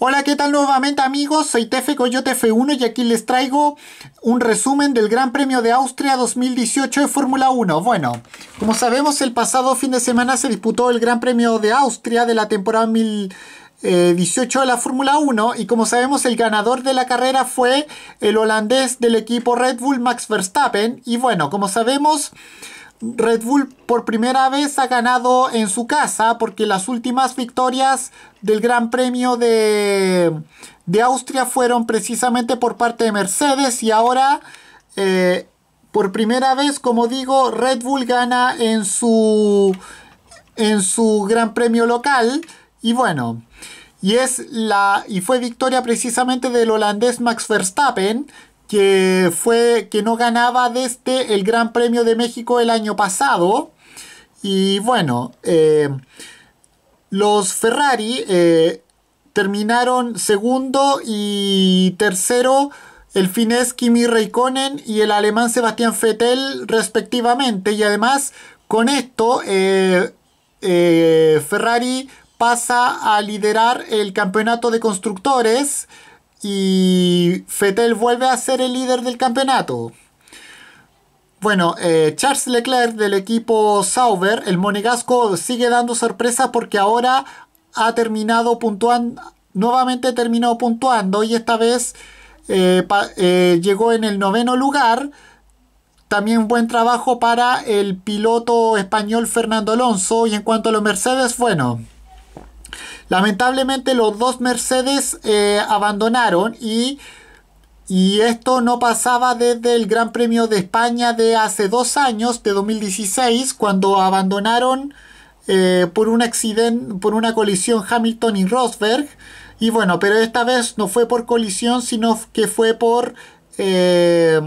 Hola, ¿qué tal nuevamente amigos? Soy Tefe Coyote F1 y aquí les traigo un resumen del Gran Premio de Austria 2018 de Fórmula 1. Bueno, como sabemos el pasado fin de semana se disputó el Gran Premio de Austria de la temporada 2018 eh, de la Fórmula 1 y como sabemos el ganador de la carrera fue el holandés del equipo Red Bull Max Verstappen y bueno, como sabemos... Red Bull por primera vez ha ganado en su casa porque las últimas victorias del Gran Premio de, Austria fueron precisamente por parte de Mercedes y ahora eh, por primera vez, como digo, Red Bull gana en su, en su Gran Premio local y bueno, y, es la, y fue victoria precisamente del holandés Max Verstappen que fue que no ganaba desde este, el Gran Premio de México el año pasado. Y bueno, eh, los Ferrari eh, terminaron segundo y tercero el finés Kimi Raikkonen y el alemán Sebastián Vettel respectivamente. Y además, con esto, eh, Ferrari pasa a liderar el campeonato de constructores y Fetel vuelve a ser el líder del campeonato. Bueno, eh, Charles Leclerc del equipo Sauber, el monegasco, sigue dando sorpresas porque ahora ha terminado puntuando, nuevamente terminó puntuando y esta vez eh, eh, llegó en el noveno lugar. También buen trabajo para el piloto español Fernando Alonso y en cuanto a los Mercedes, bueno, Lamentablemente los dos Mercedes eh, abandonaron y, y, esto no pasaba desde el Gran Premio de España de hace dos años, de 2016, cuando abandonaron eh, por un por una colisión Hamilton y Rosberg. Y bueno, pero esta vez no fue por colisión, sino que fue por... Eh,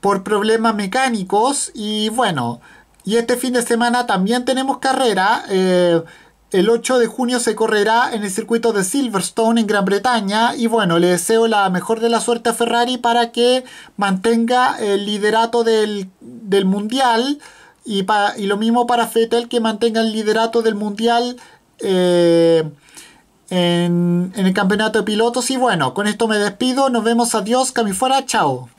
por problemas mecánicos y bueno, y este fin de semana también tenemos carrera. El 8 de junio se correrá en el circuito de Silverstone en Gran Bretaña y bueno, le deseo la mejor de la suerte a Ferrari para que mantenga el liderato del, mundial y, lo mismo para Fettel que mantenga el liderato del mundial eh, en, en el campeonato de pilotos y bueno, con esto me despido, nos vemos, adiós, cami fuera, chao.